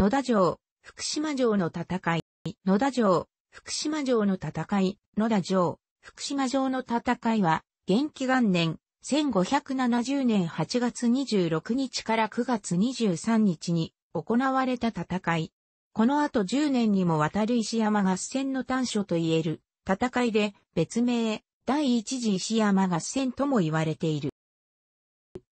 野田城、福島城の戦い、野田城、福島城の戦い、野田城、福島城の戦いは、元気元年、1570年8月26日から9月23日に行われた戦い。この後10年にもわたる石山合戦の短所といえる戦いで別名第一次石山合戦とも言われている。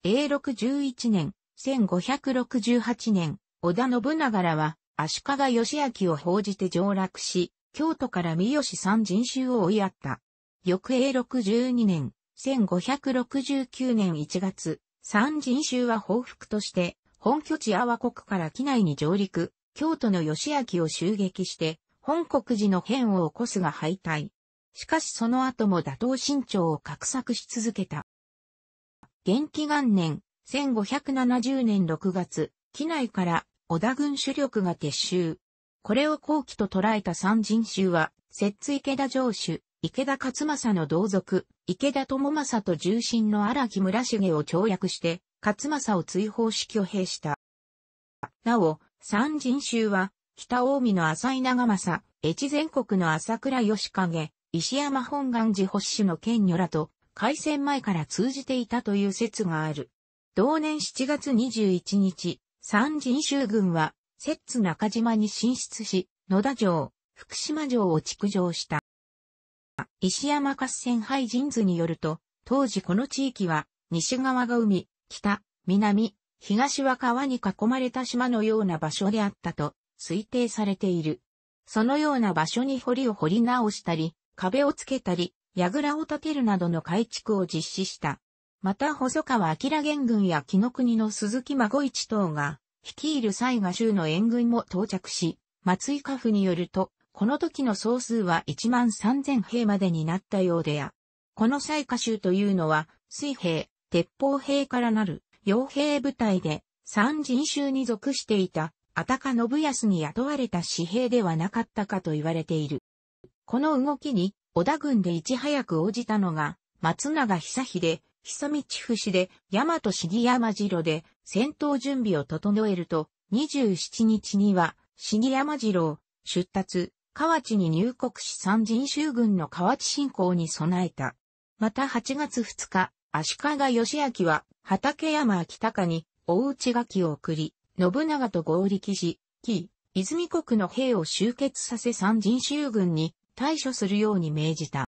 a 6 11年、1568年、織田信長らは、足利義明を奉じて上洛し、京都から三好三人衆を追いやった。翌永6 2年、1569年1月、三人衆は報復として、本拠地阿波国から機内に上陸、京都の義明を襲撃して、本国寺の変を起こすが敗退。しかしその後も打倒新潮を画策し続けた。元気元年、1570年6月、機内から織田軍主力が撤収。これを後期と捉えた三人衆は、摂津池田城主、池田勝政の同族、池田智政と重臣の荒木村重を跳躍して、勝政を追放し挙兵した。なお、三人衆は、北近江の浅井長政、越前国の朝倉義景、石山本願寺保守の県女らと、開戦前から通じていたという説がある。同年7月21日、三人衆軍は、摂津中島に進出し、野田城、福島城を築城した。石山合戦廃人図によると、当時この地域は、西側が海、北、南、東は川に囲まれた島のような場所であったと推定されている。そのような場所に堀を掘り直したり、壁をつけたり、櫓を建てるなどの改築を実施した。また細川明元軍や木の国の鈴木孫一等が、率いる西賀州の援軍も到着し、松井家府によると、この時の総数は1万3000兵までになったようでや。この西賀州というのは、水兵、鉄砲兵からなる、傭兵部隊で、三人衆に属していた、あたか信康に雇われた士兵ではなかったかと言われている。この動きに、織田軍でいち早く応じたのが、松永久秀、久道伏で、大和重山城で、戦闘準備を整えると、27日には、重山城、出立、河内に入国し三人衆軍の河内侵攻に備えた。また8月2日、足利義明は、畠山秋高に、大内垣を送り、信長と合力し、紀、泉国の兵を集結させ三人衆軍に対処するように命じた。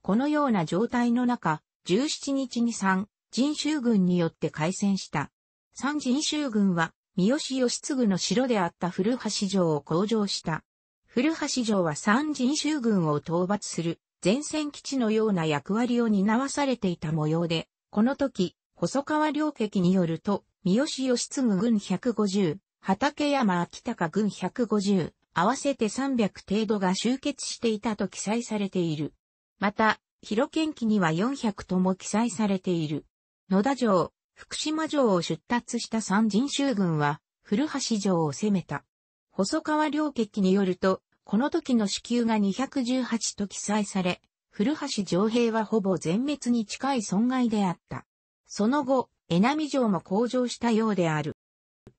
このような状態の中、17日に三人衆軍によって開戦した。三人衆軍は、三好義継の城であった古橋城を攻城した。古橋城は三人衆軍を討伐する前線基地のような役割を担わされていた模様で、この時、細川良壁によると、三好義継軍150、畠山秋高軍150、合わせて300程度が集結していたと記載されている。また、広県記には400とも記載されている。野田城、福島城を出立した三人衆軍は、古橋城を攻めた。細川良記によると、この時の支給が218と記載され、古橋城兵はほぼ全滅に近い損害であった。その後、江波城も向上したようである。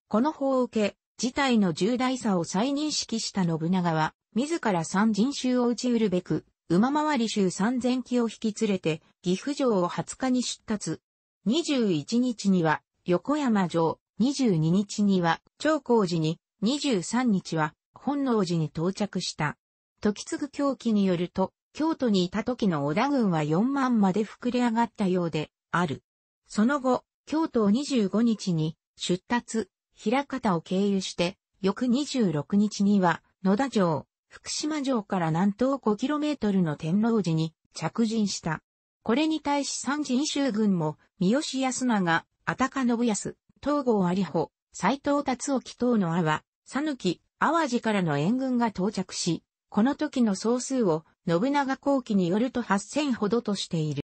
この法を受け、事態の重大さを再認識した信長は、自ら三人衆を打ち得るべく、馬回り衆3000機を引き連れて、岐阜城を20日に出立。21日には、横山城、22日には、長光寺に、23日は、本能寺に到着した。時継狂気によると、京都にいた時の織田軍は4万まで膨れ上がったようで、ある。その後、京都を25日に、出立、平方を経由して、翌26日には、野田城、福島城から南東 5km の天王寺に着陣した。これに対し三人州軍も、三好康長、安高信康、東郷有穂、斎藤達沖等の阿波、佐抜、淡路からの援軍が到着し、この時の総数を信長後期によると8000ほどとしている。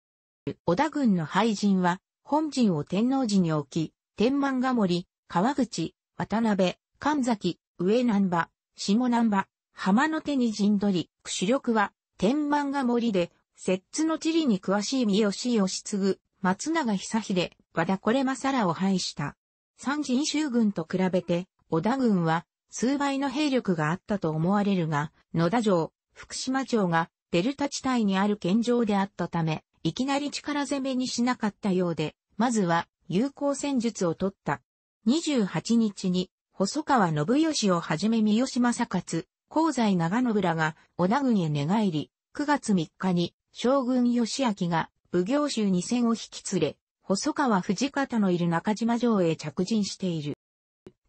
織田軍の敗人は、本陣を天王寺に置き、天満ヶ森、川口、渡辺、神崎、上南波、下南波、浜の手に陣取り、主力は、天満が森で、摂津の地理に詳しい三好義継、松永久秀、和田これまさらを廃した。三人衆軍と比べて、織田軍は、数倍の兵力があったと思われるが、野田城、福島城が、デルタ地帯にある県城であったため、いきなり力攻めにしなかったようで、まずは、有効戦術を取った。28日に、細川信義をはじめ三好正勝、香西長信らが小名軍へ寝返り、9月3日に将軍義明が武行衆に戦を引き連れ、細川藤方のいる中島城へ着陣している。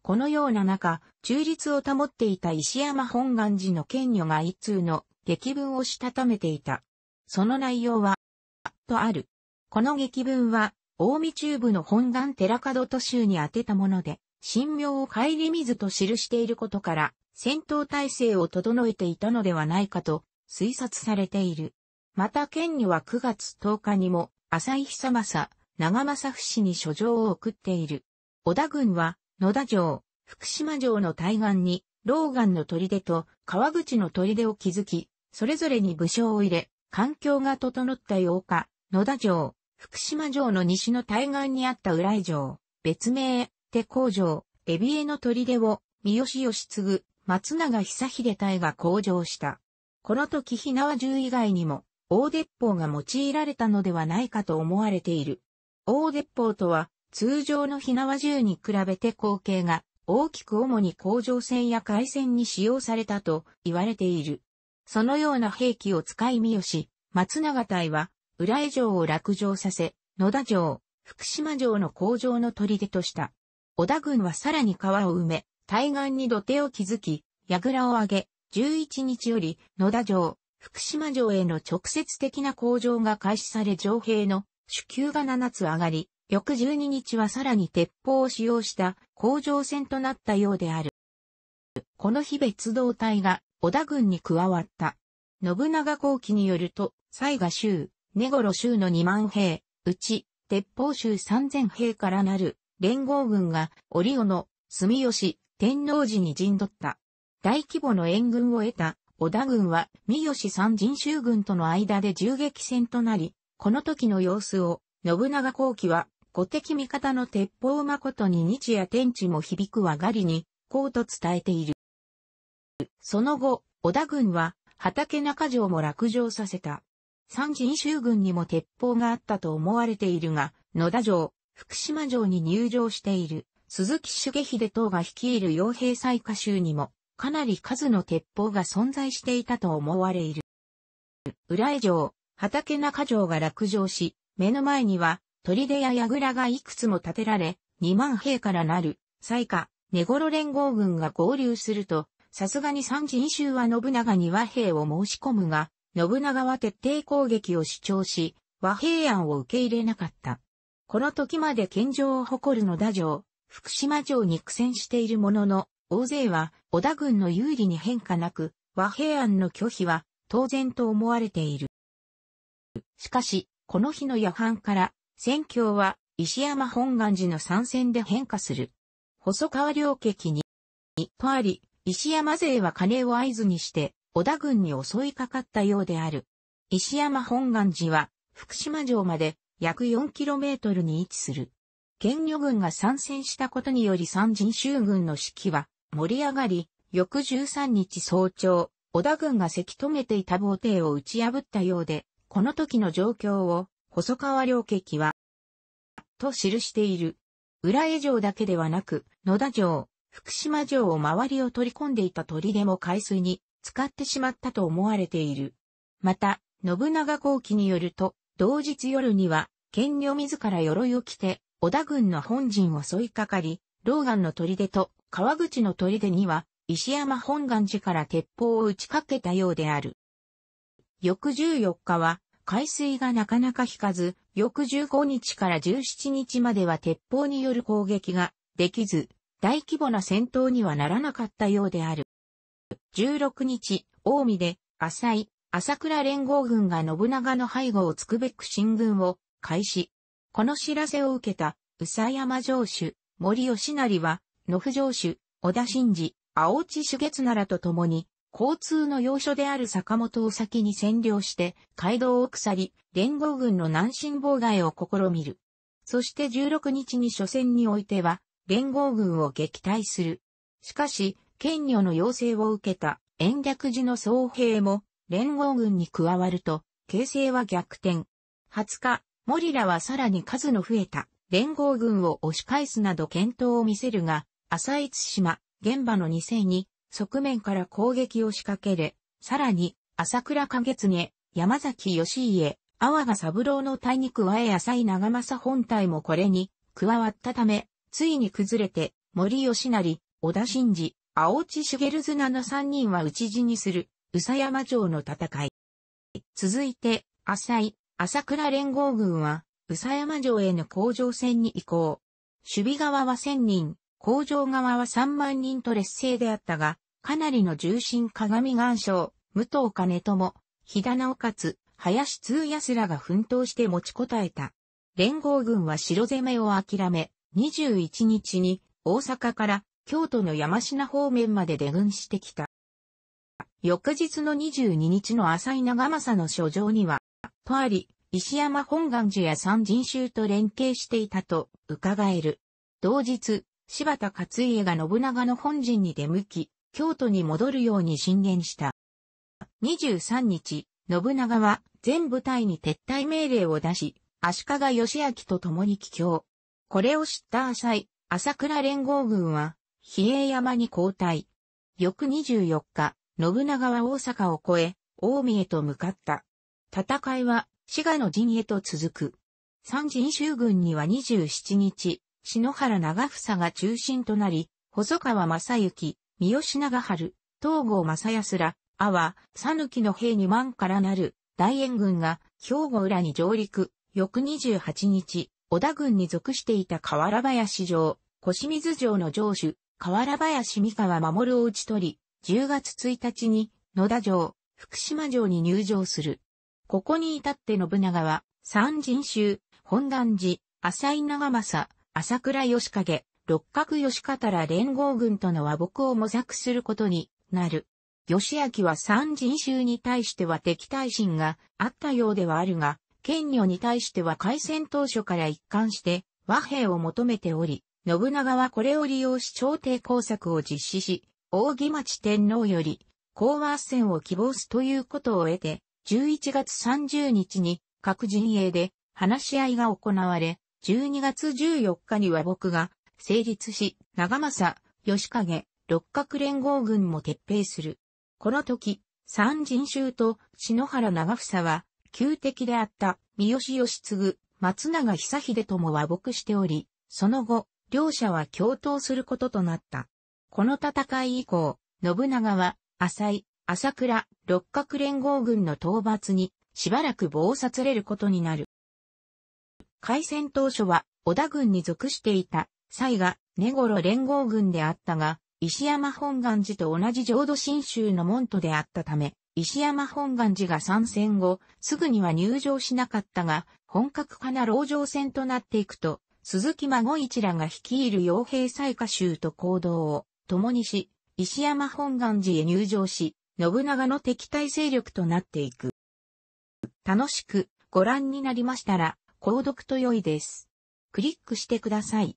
このような中、中立を保っていた石山本願寺の権女が一通の劇文をしたためていた。その内容は、とある。この劇文は、大見中部の本願寺門都州に宛てたもので、神妙を帰り水と記していることから、戦闘体制を整えていたのではないかと推察されている。また県には9月10日にも浅井久政、長政府氏に書状を送っている。織田軍は野田城、福島城の対岸に、老眼の砦と川口の砦を築き、それぞれに武将を入れ、環境が整った8日、野田城、福島城の西の対岸にあった浦井城、別名、手工城、エビエの砦を、三好義継、松永久秀隊が向上した。この時火縄銃以外にも、大鉄砲が用いられたのではないかと思われている。大鉄砲とは、通常の火縄銃に比べて口径が大きく主に甲状腺や海戦に使用されたと言われている。そのような兵器を使い三好、松永隊は、浦江城を落城させ、野田城、福島城の工場の砦とした。織田軍はさらに川を埋め、対岸に土手を築き、櫓を上げ、11日より野田城、福島城への直接的な工場が開始され城兵の主級が7つ上がり、翌12日はさらに鉄砲を使用した工場戦となったようである。この日別動隊が織田軍に加わった。信長後期によると、西賀州、根頃州の2万兵、うち、鉄砲州3000兵からなる連合軍が、折尾の、住吉、天皇寺に陣取った。大規模の援軍を得た織田軍は三好三人衆軍との間で銃撃戦となり、この時の様子を信長後期は後敵味方の鉄砲誠に日夜天地も響くはがりに、こうと伝えている。その後、織田軍は畑中城も落城させた。三人衆軍にも鉄砲があったと思われているが、野田城、福島城に入城している。鈴木茂秀等が率いる傭兵最歌集にも、かなり数の鉄砲が存在していたと思われいる。浦江城、畑中城が落城し、目の前には、砦や櫓がいくつも建てられ、2万兵からなる、最歌、根頃連合軍が合流すると、さすがに三人衆は信長に和平を申し込むが、信長は徹底攻撃を主張し、和平案を受け入れなかった。この時まで献上を誇るのだ城、福島城に苦戦しているものの、大勢は織田軍の有利に変化なく、和平案の拒否は当然と思われている。しかし、この日の夜半から、戦況は石山本願寺の参戦で変化する。細川領記に、とあり、石山勢は金を合図にして、織田軍に襲いかかったようである。石山本願寺は、福島城まで約 4km に位置する。県女軍が参戦したことにより三人衆軍の士気は盛り上がり、翌13日早朝、織田軍がせき止めていた防艇を打ち破ったようで、この時の状況を、細川良記は、と記している。浦江城だけではなく、野田城、福島城を周りを取り込んでいた砦も海水に使ってしまったと思われている。また、信長後期によると、同日夜には、県女自ら鎧を着て、織田軍の本陣を襲いかかり、老眼の砦と川口の砦には、石山本願寺から鉄砲を打ちかけたようである。翌14日は、海水がなかなか引かず、翌15日から17日までは鉄砲による攻撃ができず、大規模な戦闘にはならなかったようである。16日、近江で、浅井、朝倉連合軍が信長の背後をつくべく進軍を開始。この知らせを受けた、宇佐山城主、森吉成は、野府城主、小田真治、青地主月ならと共に、交通の要所である坂本を先に占領して、街道を腐り、連合軍の南進妨害を試みる。そして16日に初戦においては、連合軍を撃退する。しかし、県女の要請を受けた、延暦寺の総兵も、連合軍に加わると、形勢は逆転。20日、モリラはさらに数の増えた連合軍を押し返すなど検討を見せるが、浅井津島、現場の2世に側面から攻撃を仕掛ける。さらに、朝倉景経、山崎義家、阿波が三郎の隊に加え浅井長政本体もこれに加わったため、ついに崩れて、森吉成、小田真二、青地茂綱の3人は討ち死にする、宇佐山城の戦い。続いて、浅井、朝倉連合軍は、宇佐山城への工場戦に移行。守備側は1000人、工場側は3万人と劣勢であったが、かなりの重心鏡岩礁、武藤兼友、日田直勝、林通安らが奮闘して持ちこたえた。連合軍は城攻めを諦め、21日に大阪から京都の山品方面まで出軍してきた。翌日の22日の浅井長政の書状には、とあり、石山本願寺や三人衆と連携していたと伺える。同日、柴田勝家が信長の本陣に出向き、京都に戻るように進言した。23日、信長は全部隊に撤退命令を出し、足利義明と共に帰郷。これを知った浅井、朝倉連合軍は、比叡山に交代。翌24日、信長は大阪を越え、大見へと向かった。戦いは、滋賀の陣へと続く。三陣州軍には27日、篠原長房が中心となり、細川正幸、三好長春、東郷正康ら、阿波、佐抜の兵2万からなる大援軍が兵庫裏に上陸、翌28日、織田軍に属していた河原林城、小清水城の城主、河原林三河守を打ち取り、10月1日に野田城、福島城に入城する。ここに至って信長は、三人衆、本願寺、浅井長政、朝倉義景、六角義方ら連合軍との和睦を模索することになる。義明は三人衆に対しては敵対心があったようではあるが、権女に対しては開戦当初から一貫して和平を求めており、信長はこれを利用し朝廷工作を実施し、大木町天皇より、講和戦を希望すということを得て、11月30日に各陣営で話し合いが行われ、12月14日には僕が成立し、長政、吉影、六角連合軍も撤兵する。この時、三人衆と篠原長房は、旧敵であった三好義継、松永久秀とも和睦しており、その後、両者は共闘することとなった。この戦い以降、信長は、浅井、朝倉、六角連合軍の討伐に、しばらく棒されることになる。開戦当初は、織田軍に属していた、西が、根頃連合軍であったが、石山本願寺と同じ浄土真宗の門徒であったため、石山本願寺が参戦後、すぐには入場しなかったが、本格派な牢城戦となっていくと、鈴木孫一らが率いる傭兵西賀衆と行動を共にし、石山本願寺へ入場し、信長の敵対勢力となっていく。楽しくご覧になりましたら、購読と良いです。クリックしてください。